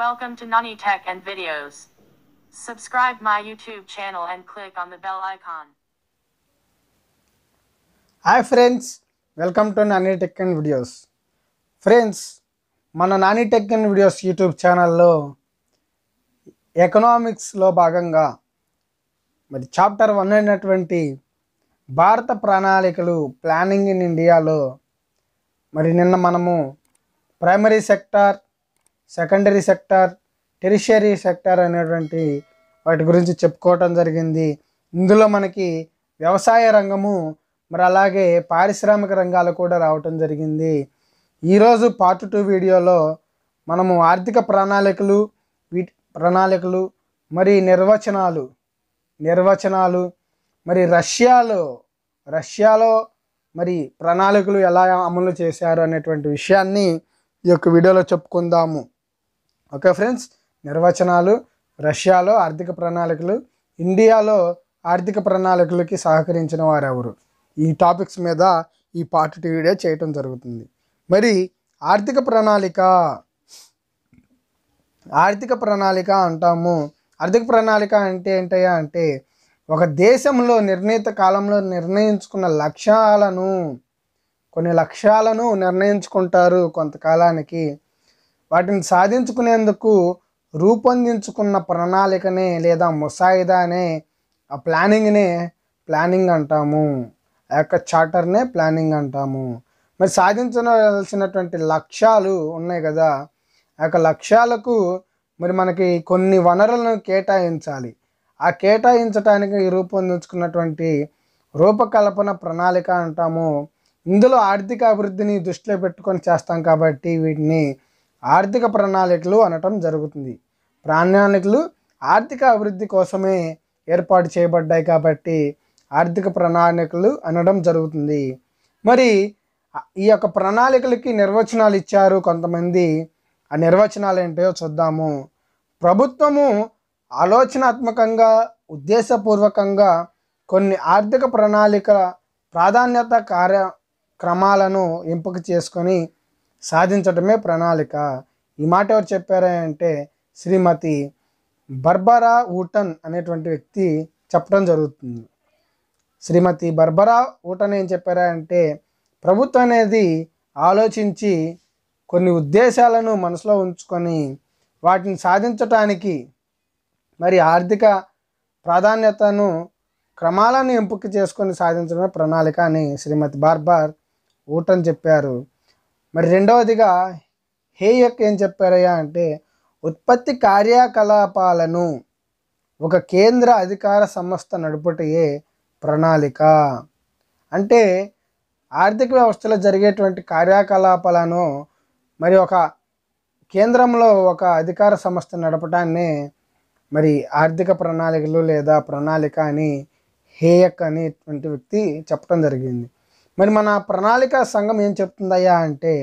Welcome to Nani Tech and Videos. Subscribe my YouTube channel and click on the bell icon. Hi friends welcome to Nani tech and videos friends మన Nani tech and videos YouTube ఛానల్లో ఎకనామిక్స్లో భాగంగా మరి chapter one అయినటువంటి భారత ప్రణాళికలు planning in ఇండియాలో మరి నిన్న మనము primary sector secondary sector tertiary sector అనేటువంటి వాటి గురించి చెప్పుకోవటం జరిగింది ఇందులో మనకి వ్యవసాయ రంగము మరి అలాగే పారిశ్రామిక రంగాలు కూడా రావటం జరిగింది ఈరోజు పార్ట్ టూ వీడియోలో మనము ఆర్థిక ప్రణాళికలు వీటి ప్రణాళికలు మరి నిర్వచనాలు నిర్వచనాలు మరి రష్యాలో రష్యాలో మరి ప్రణాళికలు ఎలా అమలు చేశారు అనేటువంటి విషయాన్ని ఈ యొక్క వీడియోలో చెప్పుకుందాము ఓకే ఫ్రెండ్స్ నిర్వచనాలు రష్యాలో ఆర్థిక ప్రణాళికలు ఇండియాలో ఆర్థిక ప్రణాళికలకి సహకరించిన వారెవరు ఈ టాపిక్స్ మీద ఈ పార్ట్ టూ వీడియో చేయటం జరుగుతుంది మరి ఆర్థిక ప్రణాళిక ఆర్థిక ప్రణాళిక అంటాము ఆర్థిక ప్రణాళిక అంటే ఏంటయ్యా అంటే ఒక దేశంలో నిర్ణీత కాలంలో నిర్ణయించుకున్న లక్ష్యాలను కొన్ని లక్ష్యాలను నిర్ణయించుకుంటారు కొంతకాలానికి వాటిని సాధించుకునేందుకు రూపొందించుకున్న ప్రణాళికనే లేదా ముసాయిదా అనే ఆ ప్లానింగ్నే ప్లానింగ్ అంటాము ఆ యొక్క చార్టర్నే ప్లానింగ్ అంటాము మరి సాధించవలసినటువంటి లక్ష్యాలు ఉన్నాయి కదా ఆ యొక్క లక్ష్యాలకు మరి మనకి కొన్ని వనరులను కేటాయించాలి ఆ కేటాయించడానికి రూపొందించుకున్నటువంటి రూపకల్పన ప్రణాళిక అంటాము ఇందులో ఆర్థిక అభివృద్ధిని దృష్టిలో పెట్టుకొని చేస్తాం కాబట్టి వీటిని ఆర్థిక ప్రణాళికలు అనటం జరుగుతుంది ప్రణాళికలు ఆర్థిక అభివృద్ధి కోసమే ఏర్పాటు చేయబడ్డాయి కాబట్టి ఆర్థిక ప్రణాళికలు అనడం జరుగుతుంది మరి ఈ యొక్క ప్రణాళికలకి నిర్వచనాలు ఇచ్చారు కొంతమంది ఆ నిర్వచనాలు ఏంటో చూద్దాము ప్రభుత్వము ఆలోచనాత్మకంగా ఉద్దేశపూర్వకంగా కొన్ని ఆర్థిక ప్రణాళిక ప్రాధాన్యత కార్యక్రమాలను ఎంపిక చేసుకొని సాధించడమే ప్రణాళిక ఈ మాట ఎవరు చెప్పారా అంటే శ్రీమతి బర్బరా ఊటన్ అనేటువంటి వ్యక్తి చెప్పడం జరుగుతుంది శ్రీమతి బర్బరా ఊటన్ ఏం చెప్పారా అంటే ప్రభుత్వం అనేది ఆలోచించి కొన్ని ఉద్దేశాలను మనసులో ఉంచుకొని వాటిని సాధించటానికి మరి ఆర్థిక ప్రాధాన్యతను క్రమాలను ఎంపిక చేసుకొని సాధించడమే ప్రణాళిక అని శ్రీమతి బార్బార్ ఊటన్ చెప్పారు మరి రెండవదిగా యొక్క ఏం చెప్పారయ్యా అంటే ఉత్పత్తి కార్యకలాపాలను ఒక కేంద్ర అధికార సంస్థ నడుపుటయే ప్రణాళిక అంటే ఆర్థిక వ్యవస్థలో జరిగేటువంటి కార్యకలాపాలను మరి ఒక కేంద్రంలో ఒక అధికార సంస్థ నడపటాన్ని మరి ఆర్థిక ప్రణాళికలు లేదా ప్రణాళిక అని హేయక్ అనేటువంటి వ్యక్తి చెప్పడం జరిగింది మరి మన ప్రణాళిక సంఘం ఏం చెప్తుందయ్యా అంటే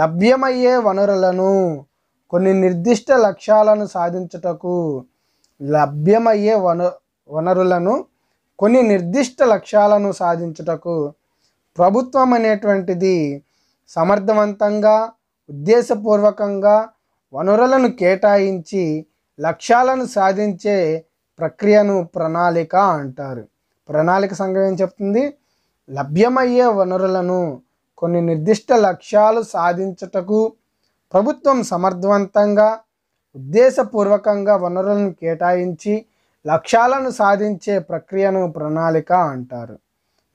లభ్యమయ్యే వనరులను కొన్ని నిర్దిష్ట లక్ష్యాలను సాధించుటకు లభ్యమయ్యే వన వనరులను కొన్ని నిర్దిష్ట లక్ష్యాలను సాధించుటకు ప్రభుత్వం అనేటువంటిది సమర్థవంతంగా ఉద్దేశపూర్వకంగా వనరులను కేటాయించి లక్ష్యాలను సాధించే ప్రక్రియను ప్రణాళిక అంటారు ప్రణాళిక సంఘం ఏం చెప్తుంది లభ్యమయ్యే వనరులను కొన్ని నిర్దిష్ట లక్ష్యాలు సాధించటకు ప్రభుత్వం సమర్థవంతంగా ఉద్దేశపూర్వకంగా వనరులను కేటాయించి లక్ష్యాలను సాధించే ప్రక్రియను ప్రణాళిక అంటారు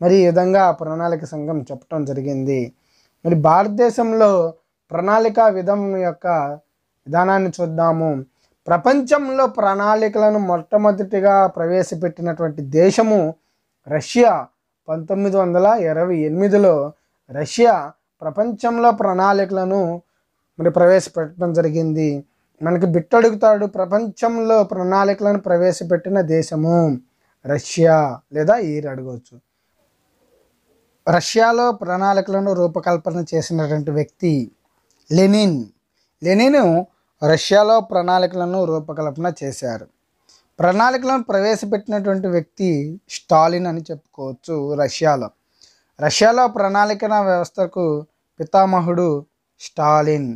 మరి ఈ విధంగా ప్రణాళిక సంఘం చెప్పడం జరిగింది మరి భారతదేశంలో ప్రణాళిక విధం యొక్క విధానాన్ని చూద్దాము ప్రపంచంలో ప్రణాళికలను మొట్టమొదటిగా ప్రవేశపెట్టినటువంటి దేశము రష్యా పంతొమ్మిది వందల ఇరవై ఎనిమిదిలో రష్యా ప్రపంచంలో ప్రణాళికలను మరి ప్రవేశపెట్టడం జరిగింది మనకి బిట్టడుగుతాడు ప్రపంచంలో ప్రణాళికలను ప్రవేశపెట్టిన దేశము రష్యా లేదా ఈరు అడగవచ్చు రష్యాలో ప్రణాళికలను రూపకల్పన చేసినటువంటి వ్యక్తి లెనిన్ లెనిన్ రష్యాలో ప్రణాళికలను రూపకల్పన చేశారు ప్రణాళికలను ప్రవేశపెట్టినటువంటి వ్యక్తి స్టాలిన్ అని చెప్పుకోవచ్చు రష్యాలో రష్యాలో ప్రణాళిక వ్యవస్థకు పితామహుడు స్టాలిన్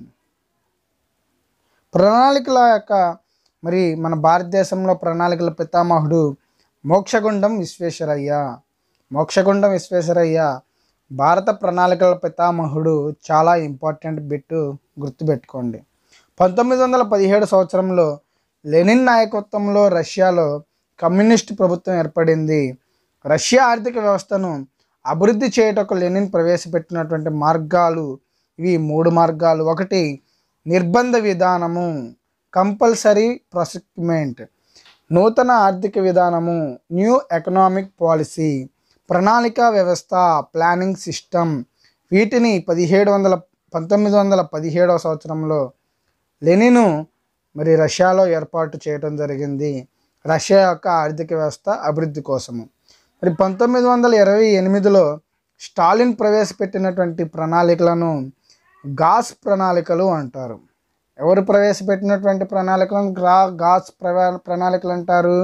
ప్రణాళికల యొక్క మరి మన భారతదేశంలో ప్రణాళికల పితామహుడు మోక్షగుండం విశ్వేశ్వరయ్య మోక్షగుండం విశ్వేశ్వరయ్య భారత ప్రణాళికల పితామహుడు చాలా ఇంపార్టెంట్ బిట్టు గుర్తుపెట్టుకోండి పంతొమ్మిది వందల పదిహేడు సంవత్సరంలో లెనిన్ నాయకత్వంలో రష్యాలో కమ్యూనిస్ట్ ప్రభుత్వం ఏర్పడింది రష్యా ఆర్థిక వ్యవస్థను అభివృద్ధి చేయటకు లెనిన్ ప్రవేశపెట్టినటువంటి మార్గాలు ఇవి మూడు మార్గాలు ఒకటి నిర్బంధ విధానము కంపల్సరీ ప్రాసిక్యుమెంట్ నూతన ఆర్థిక విధానము న్యూ ఎకనామిక్ పాలసీ ప్రణాళిక వ్యవస్థ ప్లానింగ్ సిస్టమ్ వీటిని పదిహేడు వందల పంతొమ్మిది వందల పదిహేడవ సంవత్సరంలో లెనిను మరి రష్యాలో ఏర్పాటు చేయడం జరిగింది రష్యా యొక్క ఆర్థిక వ్యవస్థ అభివృద్ధి కోసము మరి పంతొమ్మిది వందల ఇరవై ఎనిమిదిలో స్టాలిన్ ప్రవేశపెట్టినటువంటి ప్రణాళికలను గాస్ ప్రణాళికలు అంటారు ఎవరు ప్రవేశపెట్టినటువంటి ప్రణాళికలను గ్రా గాస్ ప్రణాళికలు అంటారు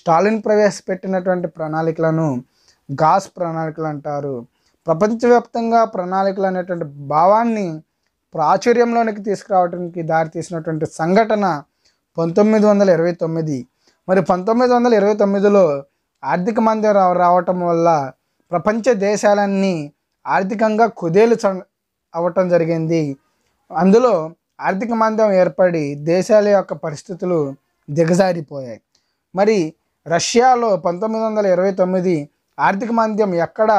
స్టాలిన్ ప్రవేశపెట్టినటువంటి ప్రణాళికలను గాస్ ప్రణాళికలు అంటారు ప్రపంచవ్యాప్తంగా ప్రణాళికలు అనేటువంటి భావాన్ని ప్రాచుర్యంలోనికి తీసుకురావడానికి దారితీసినటువంటి సంఘటన పంతొమ్మిది వందల ఇరవై తొమ్మిది మరి పంతొమ్మిది వందల ఇరవై తొమ్మిదిలో ఆర్థిక మంది రావటం వల్ల ప్రపంచ దేశాలన్నీ ఆర్థికంగా కుదేలు అవ్వటం జరిగింది అందులో ఆర్థిక మంద్యం ఏర్పడి దేశాల యొక్క పరిస్థితులు దిగజారిపోయాయి మరి రష్యాలో పంతొమ్మిది వందల ఇరవై తొమ్మిది ఆర్థిక మాంద్యం ఎక్కడ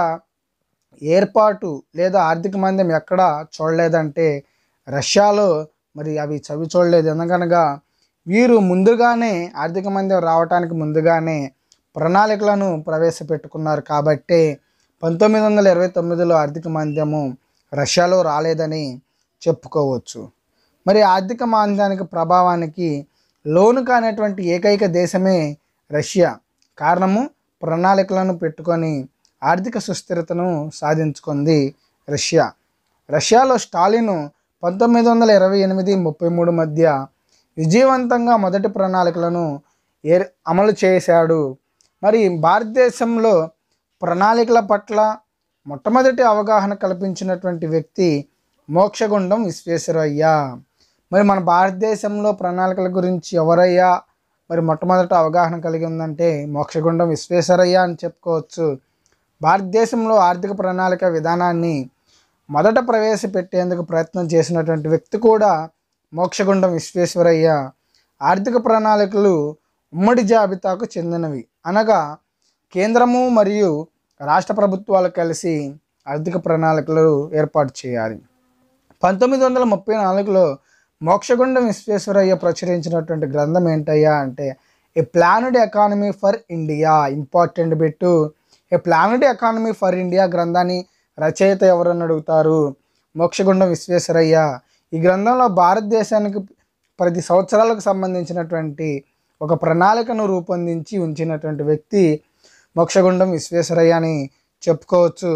ఏర్పాటు లేదా ఆర్థిక మాంద్యం ఎక్కడా చూడలేదంటే రష్యాలో మరి అవి చవి చూడలేదు ఎందుకనగా వీరు ముందుగానే ఆర్థిక మంది రావటానికి ముందుగానే ప్రణాళికలను ప్రవేశపెట్టుకున్నారు కాబట్టి పంతొమ్మిది వందల ఇరవై తొమ్మిదిలో ఆర్థిక మాంద్యము రష్యాలో రాలేదని చెప్పుకోవచ్చు మరి ఆర్థిక మాంద్యానికి ప్రభావానికి లోను కానటువంటి ఏకైక దేశమే రష్యా కారణము ప్రణాళికలను పెట్టుకొని ఆర్థిక సుస్థిరతను సాధించుకుంది రష్యా రష్యాలో స్టాలిన్ పంతొమ్మిది వందల ఇరవై ఎనిమిది ముప్పై మూడు మధ్య విజయవంతంగా మొదటి ప్రణాళికలను ఏ అమలు చేశాడు మరి భారతదేశంలో ప్రణాళికల పట్ల మొట్టమొదటి అవగాహన కల్పించినటువంటి వ్యక్తి మోక్షగుండం విశ్వేశ్వరయ్య మరి మన భారతదేశంలో ప్రణాళికల గురించి ఎవరయ్యా మరి మొట్టమొదట అవగాహన కలిగి ఉందంటే మోక్షగుండం విశ్వేశ్వరయ్య అని చెప్పుకోవచ్చు భారతదేశంలో ఆర్థిక ప్రణాళిక విధానాన్ని మొదట ప్రవేశపెట్టేందుకు ప్రయత్నం చేసినటువంటి వ్యక్తి కూడా మోక్షగుండం విశ్వేశ్వరయ్య ఆర్థిక ప్రణాళికలు ఉమ్మడి జాబితాకు చెందినవి అనగా కేంద్రము మరియు రాష్ట్ర ప్రభుత్వాలు కలిసి ఆర్థిక ప్రణాళికలు ఏర్పాటు చేయాలి పంతొమ్మిది వందల ముప్పై నాలుగులో మోక్షగుండం విశ్వేశ్వరయ్య ప్రచురించినటువంటి గ్రంథం ఏంటయ్యా అంటే a planned economy for India important bit a planned economy for India గ్రంథాన్ని రచయిత ఎవరని అడుగుతారు మోక్షగుండం విశ్వేశ్వరయ్య ఈ గ్రంథంలో భారతదేశానికి ప్రతి సంవత్సరాలకు సంబంధించినటువంటి ఒక ప్రణాళికను రూపొందించి ఉంచినటువంటి వ్యక్తి మోక్షగుండం విశ్వేశ్వరయ్య అని చెప్పుకోవచ్చు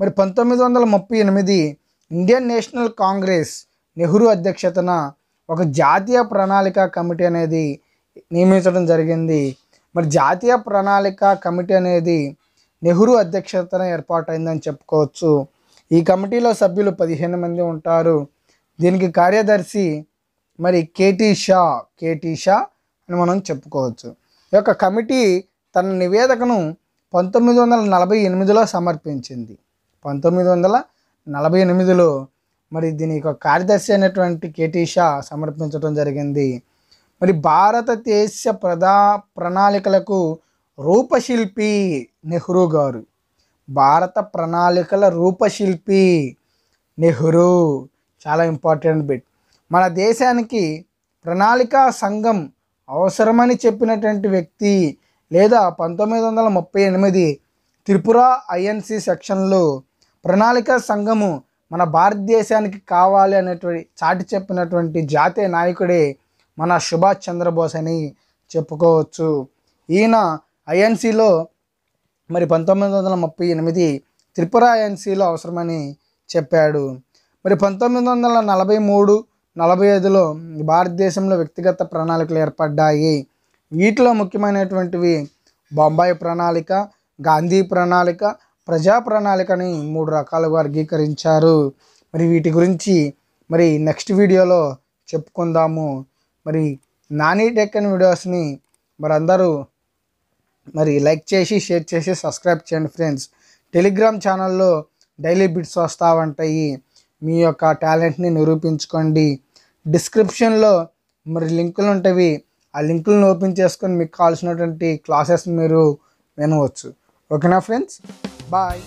మరి పంతొమ్మిది వందల ముప్పై ఎనిమిది ఇండియన్ నేషనల్ కాంగ్రెస్ నెహ్రూ అధ్యక్షతన ఒక జాతీయ ప్రణాళిక కమిటీ అనేది నియమించడం జరిగింది మరి జాతీయ ప్రణాళిక కమిటీ అనేది నెహ్రూ అధ్యక్షతన ఏర్పాటైందని చెప్పుకోవచ్చు ఈ కమిటీలో సభ్యులు పదిహేను మంది ఉంటారు దీనికి కార్యదర్శి మరి కేటీ షా కేటీ షా అని మనం చెప్పుకోవచ్చు ఈ యొక్క కమిటీ తన నివేదికను పంతొమ్మిది వందల నలభై ఎనిమిదిలో సమర్పించింది పంతొమ్మిది వందల నలభై ఎనిమిదిలో మరి దీని యొక్క కార్యదర్శి అయినటువంటి కేటీ షా సమర్పించడం జరిగింది మరి భారతదేశ ప్రధా ప్రణాళికలకు రూపశిల్పి నెహ్రూ గారు భారత ప్రణాళికల రూపశిల్పి నెహ్రూ చాలా ఇంపార్టెంట్ బిట్ మన దేశానికి ప్రణాళికా సంఘం అవసరమని చెప్పినటువంటి వ్యక్తి లేదా పంతొమ్మిది వందల ముప్పై ఎనిమిది త్రిపుర ఐఎన్సి సెక్షన్లో ప్రణాళికా సంఘము మన భారతదేశానికి కావాలి అనేటువంటి చాటి చెప్పినటువంటి జాతీయ నాయకుడే మన సుభాష్ చంద్రబోస్ అని చెప్పుకోవచ్చు ఈయన ఐఎన్సీలో మరి పంతొమ్మిది వందల ముప్పై ఎనిమిది త్రిపుర ఐఎన్సీలో అవసరమని చెప్పాడు మరి పంతొమ్మిది వందల నలభై మూడు నలభై ఐదులో భారతదేశంలో వ్యక్తిగత ప్రణాళికలు ఏర్పడ్డాయి వీటిలో ముఖ్యమైనటువంటివి బొంబాయి ప్రణాళిక గాంధీ ప్రణాళిక ప్రజా ప్రణాళికని మూడు రకాలుగా వర్గీకరించారు మరి వీటి గురించి మరి నెక్స్ట్ వీడియోలో చెప్పుకుందాము మరి నాని టెక్ అని వీడియోస్ని మరి అందరూ మరి లైక్ చేసి షేర్ చేసి సబ్స్క్రైబ్ చేయండి ఫ్రెండ్స్ టెలిగ్రామ్ ఛానల్లో డైలీ బిట్స్ వస్తూ ఉంటాయి మీ యొక్క టాలెంట్ని నిరూపించుకోండి డిస్క్రిప్షన్లో మరి లింకులు ఉంటవి ఆ లింకులను ఓపెన్ చేసుకొని మీకు కావాల్సినటువంటి క్లాసెస్ మీరు వినవచ్చు ఓకేనా ఫ్రెండ్స్ బాయ్